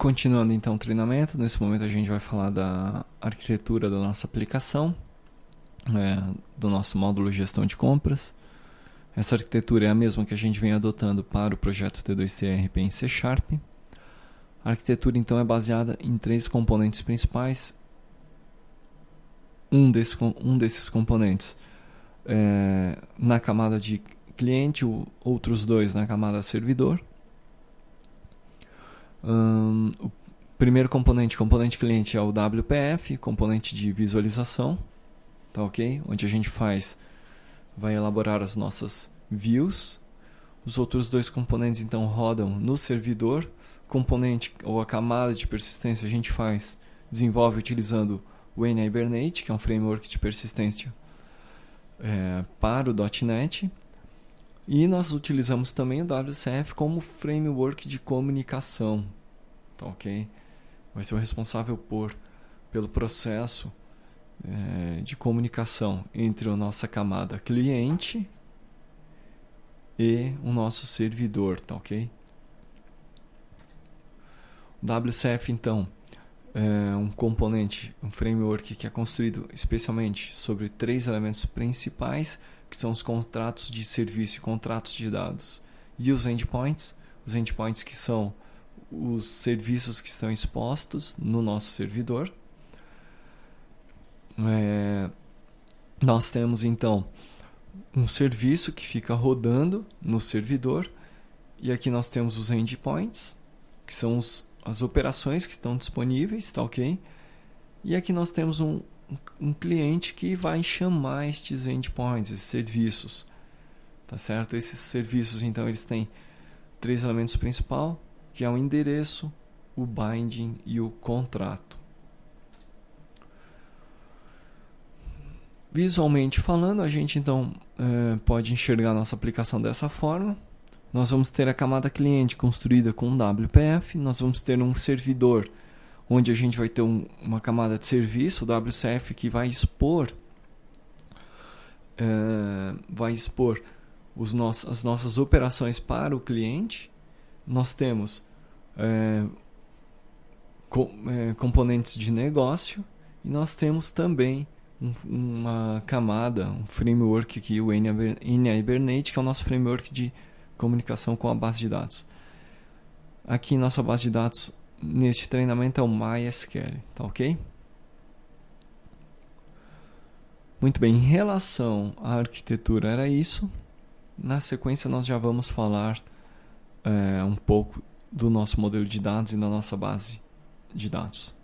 Continuando então o treinamento, nesse momento a gente vai falar da arquitetura da nossa aplicação, é, do nosso módulo gestão de compras. Essa arquitetura é a mesma que a gente vem adotando para o projeto T2TRP em C Sharp. A arquitetura então é baseada em três componentes principais. Um, desse, um desses componentes é, na camada de cliente, outros dois na camada servidor. Um, o primeiro componente, componente cliente, é o WPF, componente de visualização, tá ok? Onde a gente faz, vai elaborar as nossas views. Os outros dois componentes então rodam no servidor. Componente ou a camada de persistência a gente faz, desenvolve utilizando o NHibernate, que é um framework de persistência é, para o .NET. E nós utilizamos também o WCF como framework de comunicação, tá ok? Vai ser o responsável por, pelo processo é, de comunicação entre a nossa camada cliente e o nosso servidor, tá ok? WCF então é um componente, um framework que é construído especialmente sobre três elementos principais que são os contratos de serviço e contratos de dados, e os endpoints, os endpoints que são os serviços que estão expostos no nosso servidor. É, nós temos então um serviço que fica rodando no servidor, e aqui nós temos os endpoints, que são os, as operações que estão disponíveis, tá ok? E aqui nós temos um, um cliente que vai chamar estes endpoints, esses serviços, tá certo? Esses serviços, então, eles têm três elementos principal, que é o endereço, o binding e o contrato. Visualmente falando, a gente então é, pode enxergar nossa aplicação dessa forma. Nós vamos ter a camada cliente construída com WPF, nós vamos ter um servidor onde a gente vai ter um, uma camada de serviço, o WCF, que vai expor, uh, vai expor os nossos, as nossas operações para o cliente. Nós temos uh, uh, componentes de negócio e nós temos também um, uma camada, um framework aqui o NA que é o nosso framework de comunicação com a base de dados. Aqui em nossa base de dados neste treinamento é o MySQL, tá ok? Muito bem, em relação à arquitetura, era isso. Na sequência, nós já vamos falar é, um pouco do nosso modelo de dados e da nossa base de dados.